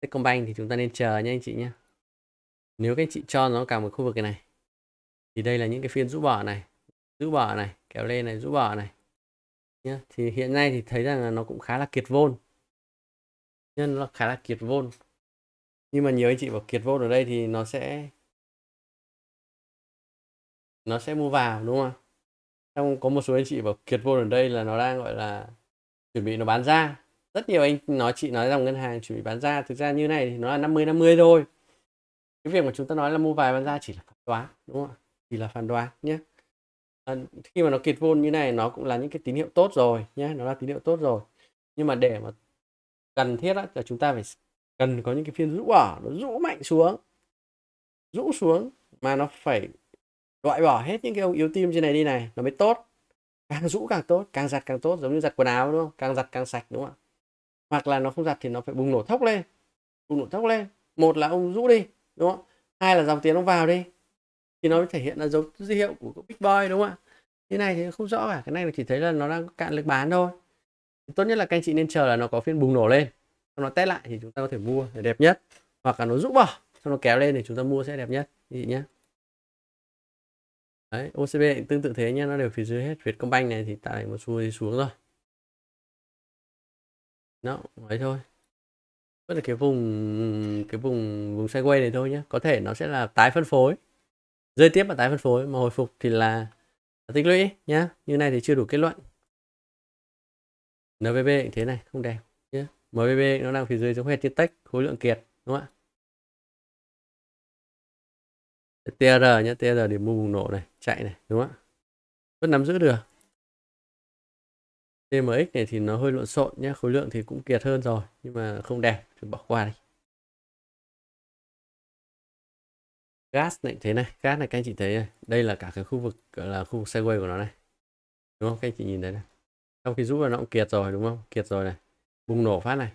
Techcombank thì chúng ta nên chờ nhé anh chị nhé nếu cái chị cho nó cả một khu vực này thì đây là những cái phiên rũ bỏ này rũ bỏ này kéo lên này rũ bỏ này nhé thì hiện nay thì thấy rằng là nó cũng khá là kiệt vôn nhân nó khá là kiệt vôn nhưng mà nhiều anh chị bảo kiệt vôn ở đây thì nó sẽ nó sẽ mua vào đúng không trong có một số anh chị bảo kiệt vô gần đây là nó đang gọi là chuẩn bị nó bán ra rất nhiều anh nói chị nói rằng ngân hàng chuẩn bị bán ra thực ra như này thì nó là 50 50 thôi cái việc mà chúng ta nói là mua vài bán ra chỉ là phán đoán đúng không ạ chỉ là phán đoán nhé à, khi mà nó kiệt vôn như này nó cũng là những cái tín hiệu tốt rồi nhé nó là tín hiệu tốt rồi nhưng mà để mà cần thiết á, là chúng ta phải cần có những cái phiên rũ ở nó rũ mạnh xuống rũ xuống mà nó phải loại bỏ hết những cái ông yếu tim trên này đi này nó mới tốt càng rũ càng tốt càng giặt càng tốt giống như giặt quần áo đúng không càng giặt càng sạch đúng không ạ hoặc là nó không giặt thì nó phải bùng nổ thốc lên bùng nổ thốc lên một là ông rũ đi đúng không hai là dòng tiền ông vào đi thì nó mới thể hiện là dấu hiệu của big boy đúng không ạ thế này thì không rõ cả cái này là chỉ thấy là nó đang cạn lực bán thôi tốt nhất là các anh chị nên chờ là nó có phiên bùng nổ lên xong nó test lại thì chúng ta có thể mua để đẹp nhất hoặc là nó rũ bỏ xong nó kéo lên thì chúng ta mua sẽ đẹp nhất chị nhé đấy OCB tương tự thế nhé nó đều phía dưới hết Vietcombank này thì tại một xu đi xuống rồi nó ấy thôi vẫn là cái vùng cái vùng vùng sideways này thôi nhé có thể nó sẽ là tái phân phối rơi tiếp và tái phân phối mà hồi phục thì là tích lũy nhá như này thì chưa đủ kết luận NVB thế này không đẹp nhé MBB nó đang phía dưới giống hệt như tech khối lượng kiệt đúng không ạ TR nhé, TR để mua bùng nổ này, chạy này, đúng không ạ? Vẫn nắm giữ được. TMX này thì nó hơi lộn xộn nhé, khối lượng thì cũng kiệt hơn rồi, nhưng mà không đẹp, thì bỏ qua đi. Gas này thế này, gas này các anh chị thấy này, đây là cả cái khu vực là khu vực sideways của nó này. Đúng không? Các anh chị nhìn thấy này. Trong khi rút vào nó cũng kiệt rồi đúng không? Kiệt rồi này. Bùng nổ phát này.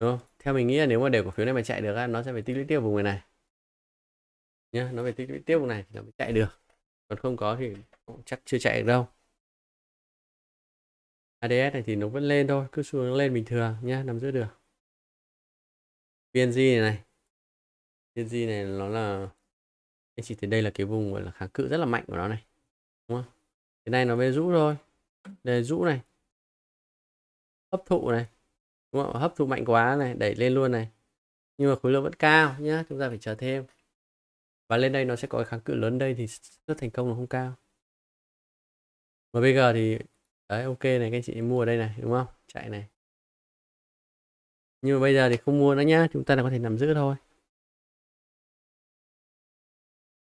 Đúng không? Theo mình nghĩ là nếu mà đều cổ phiếu này mà chạy được nó sẽ phải tích lũy tiếp vùng này này nhé nó phải tích lũy tiếp này thì nó mới chạy được còn không có thì cũng chắc chưa chạy được đâu ADS này thì nó vẫn lên thôi cứ xuống lên bình thường nhé nằm giữ được PNG này này PNG này nó là anh chị thấy đây là cái vùng gọi là kháng cự rất là mạnh của nó này đúng không cái này nó mới rũ thôi đây rũ này hấp thụ này đúng không hấp thụ mạnh quá này đẩy lên luôn này nhưng mà khối lượng vẫn cao nhá chúng ta phải chờ thêm và lên đây nó sẽ có cái kháng cự lớn đây thì rất thành công là không cao và bây giờ thì đấy ok này các anh chị mua ở đây này đúng không chạy này nhưng mà bây giờ thì không mua nữa nhá chúng ta là có thể nằm giữ thôi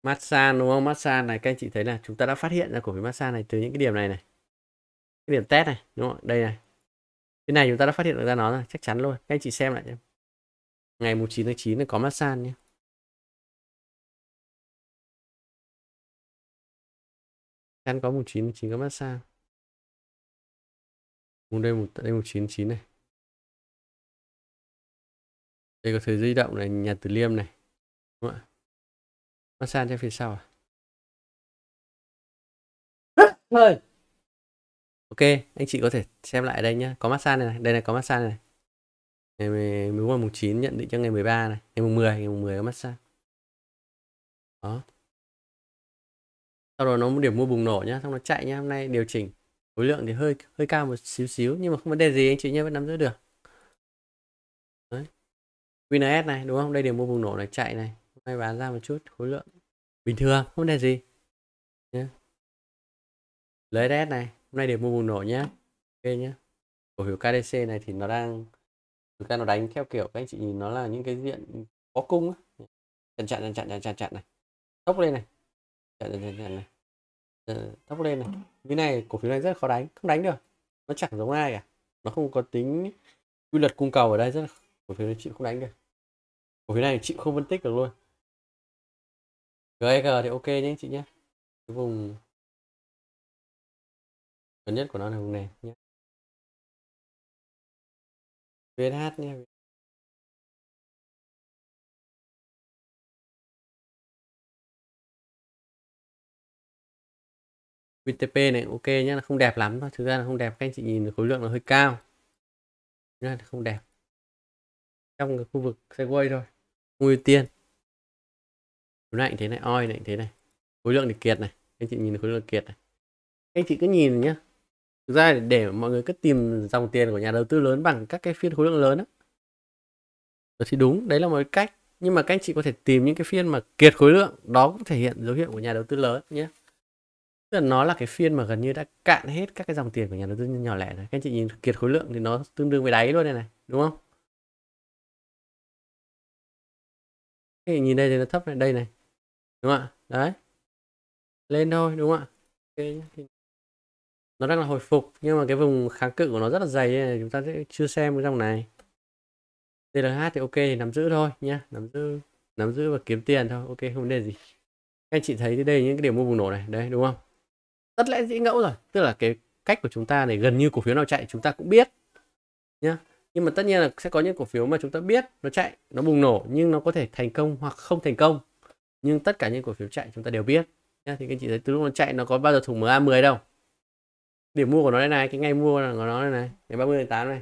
massage đúng không massage này các anh chị thấy là chúng ta đã phát hiện ra cổ phiếu massage này từ những cái điểm này này cái điểm test này đúng không đây này cái này chúng ta đã phát hiện được ra nó rồi chắc chắn luôn các anh chị xem lại nhé ngày 19 tháng 9 nó có massage nhé Chắn có 199 có massage. Vùng đây một đây 199 này. Đây có thời di động này, nhà Từ Liêm này. Đúng không ạ? Massage trên phía sau à? Thôi. Ok, anh chị có thể xem lại đây nhá. Có massage này này, đây là có massage này. này. Ngày 11 mùng 9 nhận định cho ngày 13 này, ngày mùng 10, ngày mùng 10 có massage. Đó sau đó nó điểm mua bùng nổ nhá xong nó chạy nhá hôm nay điều chỉnh khối lượng thì hơi hơi cao một xíu xíu nhưng mà không vấn đề gì anh chị nhé vẫn nắm giữ được đấy WinS này đúng không đây điểm mua bùng nổ này chạy này hôm nay bán ra một chút khối lượng bình thường không vấn đề gì nhé lấy đét này hôm nay điểm mua bùng nổ nhé ok nhé cổ phiếu KDC này thì nó đang thực ra nó đánh theo kiểu các anh chị nhìn nó là những cái diện có cung á chặn chặn chặn chặn chặn chặn này tốc lên này chặn chặn chặn này tóc lên này ừ. cái này cổ phiếu này rất khó đánh không đánh được nó chẳng giống ai cả nó không có tính quy luật cung cầu ở đây rất là cổ phiếu này chịu không đánh được cổ phiếu này chịu không phân tích được luôn Gg e thì ok nhé chị nhé cái vùng gần nhất của nó là vùng này nhé VH nhé VTP này ok nhé là không đẹp lắm thôi thực ra là không đẹp các anh chị nhìn khối lượng là hơi cao Thế là không đẹp trong cái khu vực segway thôi không ưu tiên Chỗ này thế này oi này thế này khối lượng thì kiệt này anh chị nhìn khối lượng kiệt này anh chị cứ nhìn nhá thực ra để mọi người cứ tìm dòng tiền của nhà đầu tư lớn bằng các cái phiên khối lượng lớn đó thì đúng đấy là một cách nhưng mà các anh chị có thể tìm những cái phiên mà kiệt khối lượng đó cũng thể hiện dấu hiệu của nhà đầu tư lớn nhé Tức là nó là cái phiên mà gần như đã cạn hết các cái dòng tiền của nhà đầu tư nhỏ lẻ này. Các anh chị nhìn kiệt khối lượng thì nó tương đương với đáy luôn đây này, đúng không? Các nhìn đây thì nó thấp này, đây này. Đúng không ạ? Đấy. Lên thôi, đúng không ạ? Okay. Nó đang là hồi phục nhưng mà cái vùng kháng cự của nó rất là dày nên chúng ta sẽ chưa xem cái dòng này. DLH thì ok thì nắm giữ thôi nhá, nắm giữ nắm giữ và kiếm tiền thôi, ok không đề gì. Các anh chị thấy đây những cái điểm mua bùng nổ này, đấy đúng không? tất lẽ dĩ ngẫu rồi tức là cái cách của chúng ta này gần như cổ phiếu nào chạy chúng ta cũng biết nhá nhưng mà tất nhiên là sẽ có những cổ phiếu mà chúng ta biết nó chạy nó bùng nổ nhưng nó có thể thành công hoặc không thành công nhưng tất cả những cổ phiếu chạy chúng ta đều biết nhá thì anh chị thấy từ lúc nó chạy nó có bao giờ thủng MA10 đâu điểm mua của nó đây này cái ngày mua của nó đây này ngày 30 tháng 8 này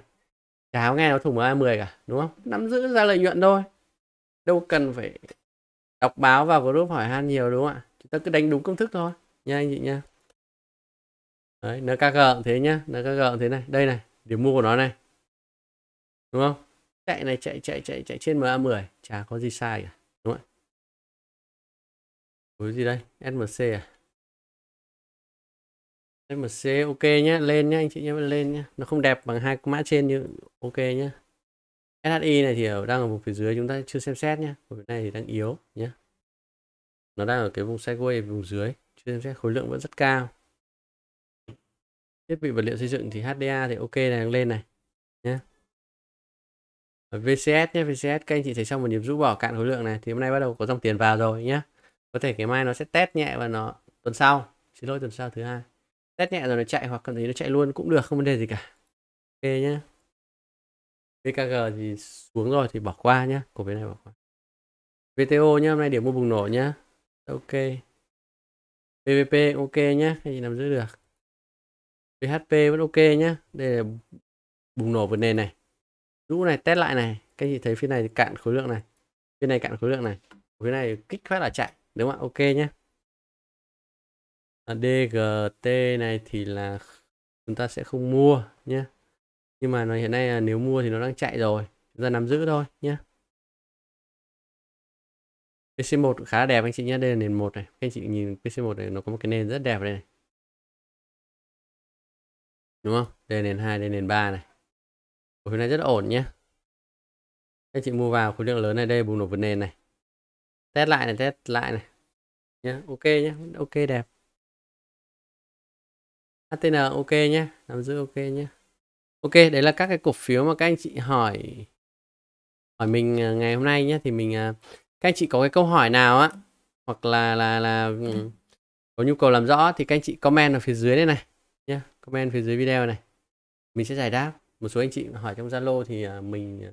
cháo nghe nó thủng MA10 cả đúng không nắm giữ ra lợi nhuận thôi đâu cần phải đọc báo vào group hỏi han nhiều đúng không ạ chúng ta cứ đánh đúng công thức thôi nha anh chị nha đấy nó các gợn thế nhá nó các gợn thế này đây này điểm mua của nó này đúng không chạy này chạy chạy chạy chạy trên MA10 chả có gì sai cả đúng không ạ gì đây SMC à SMC ok nhá, lên nhá anh chị nhé lên nhá. nó không đẹp bằng hai mã trên nhưng ok nhá. SHI này thì đang ở vùng phía dưới chúng ta chưa xem xét nhá, vùng này thì đang yếu nhá, nó đang ở cái vùng sideways vùng dưới chưa xem xét khối lượng vẫn rất cao thiết bị vật liệu xây dựng thì HDA thì ok này đang lên này nhé VCS nhé VCS các anh chị thấy xong một nhịp rũ bỏ cạn khối lượng này thì hôm nay bắt đầu có dòng tiền vào rồi nhé có thể ngày mai nó sẽ test nhẹ và nó tuần sau xin lỗi tuần sau thứ hai test nhẹ rồi nó chạy hoặc cảm thấy nó chạy luôn cũng được không vấn đề gì cả ok nhé VKG thì xuống rồi thì bỏ qua nhé cổ phiếu này bỏ qua VTO nhé hôm nay điểm mua bùng nổ nhé ok PVP ok nhé anh chị nắm giữ được PHP vẫn ok nhá đây là bùng nổ vấn đề này lũ này test lại này các anh chị thấy phía này cạn khối lượng này phía này cạn khối lượng này phía này kích phát là chạy đúng không ạ ok nhé à, DGT này thì là chúng ta sẽ không mua nhé nhưng mà nó hiện nay là nếu mua thì nó đang chạy rồi chúng ta nắm giữ thôi nhé PC1 khá đẹp anh chị nhé đây là nền một này các anh chị nhìn PC1 này nó có một cái nền rất đẹp đây này đúng không d nền 2 d nền 3 này cổ phiếu này rất ổn nhé anh chị mua vào khối lượng lớn này đây bùng nổ vượt nền này test lại này test lại này nhé ok nhé ok đẹp HTN ok nhé nắm giữ ok nhé ok đấy là các cái cổ phiếu mà các anh chị hỏi hỏi mình à, ngày hôm nay nhé thì mình à, các anh chị có cái câu hỏi nào á hoặc là là là ừ, có nhu cầu làm rõ thì các anh chị comment ở phía dưới đây này nhé comment phía dưới video này mình sẽ giải đáp một số anh chị hỏi trong Zalo thì à, mình à,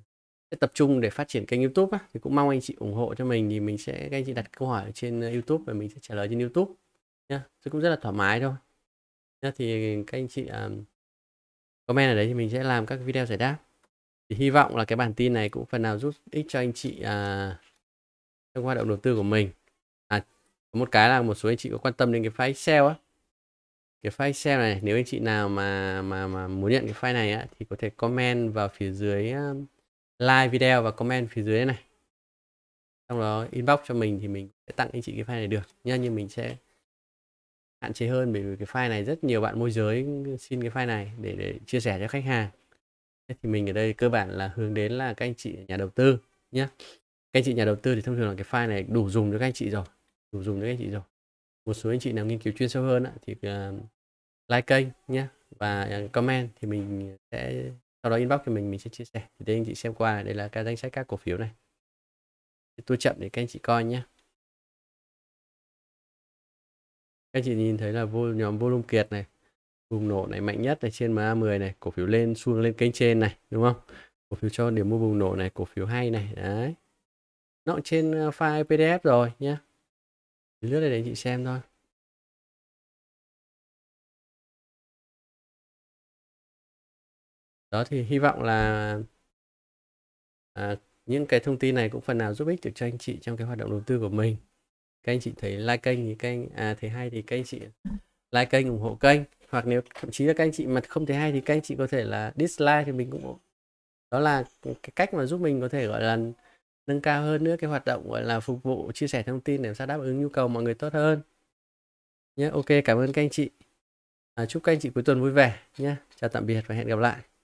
sẽ tập trung để phát triển kênh YouTube á. thì cũng mong anh chị ủng hộ cho mình thì mình sẽ các anh chị đặt câu hỏi trên à, YouTube và mình sẽ trả lời trên YouTube nhá tôi cũng rất là thoải mái thôi nhá thì các anh chị um, comment ở đấy thì mình sẽ làm các video giải đáp thì hy vọng là cái bản tin này cũng phần nào giúp ích cho anh chị à, trong hoạt động đầu tư của mình à một cái là một số anh chị có quan tâm đến cái file Excel á cái file Excel này nếu anh chị nào mà mà mà muốn nhận cái file này á, thì có thể comment vào phía dưới ờ, like video và comment phía dưới này trong đó inbox cho mình thì mình sẽ tặng anh chị cái file này được nha nhưng mình sẽ hạn chế hơn bởi vì cái file này rất nhiều bạn môi giới xin cái file này để, để chia sẻ cho khách hàng thế thì mình ở đây cơ bản là hướng đến là các anh chị nhà đầu tư nhé các anh chị nhà đầu tư thì thông thường là cái file này đủ dùng cho các anh chị rồi đủ dùng cho các anh chị rồi một số anh chị nào nghiên cứu chuyên sâu hơn thì uh, like kênh nhé và ờ, comment thì mình sẽ sau đó inbox cho mình mình sẽ chia sẻ thì anh chị xem qua đây là cái danh sách các cổ phiếu này tôi chậm để các anh chị coi nhé các anh chị nhìn thấy là vô nhóm volume kiệt này vùng nổ này mạnh nhất này trên MA10 này cổ phiếu lên xuống lên kênh trên này đúng không cổ phiếu cho điểm mua vùng nổ này cổ phiếu hay này đấy nó trên ờ, file PDF rồi nhé lướt đây để chị xem thôi đó thì hy vọng là à, những cái thông tin này cũng phần nào giúp ích được cho anh chị trong cái hoạt động đầu tư của mình các anh chị thấy like kênh thì kênh à thấy hay thì các anh chị like kênh ủng hộ kênh hoặc nếu thậm chí là các anh chị mà không thấy hay thì các anh chị có thể là dislike thì mình cũng đó là cái cách mà giúp mình có thể gọi là nâng cao hơn nữa cái hoạt động gọi là phục vụ chia sẻ thông tin để làm sao đáp ứng nhu cầu mọi người tốt hơn nhé ok cảm ơn các anh chị à, chúc các anh chị cuối tuần vui vẻ nhé chào tạm biệt và hẹn gặp lại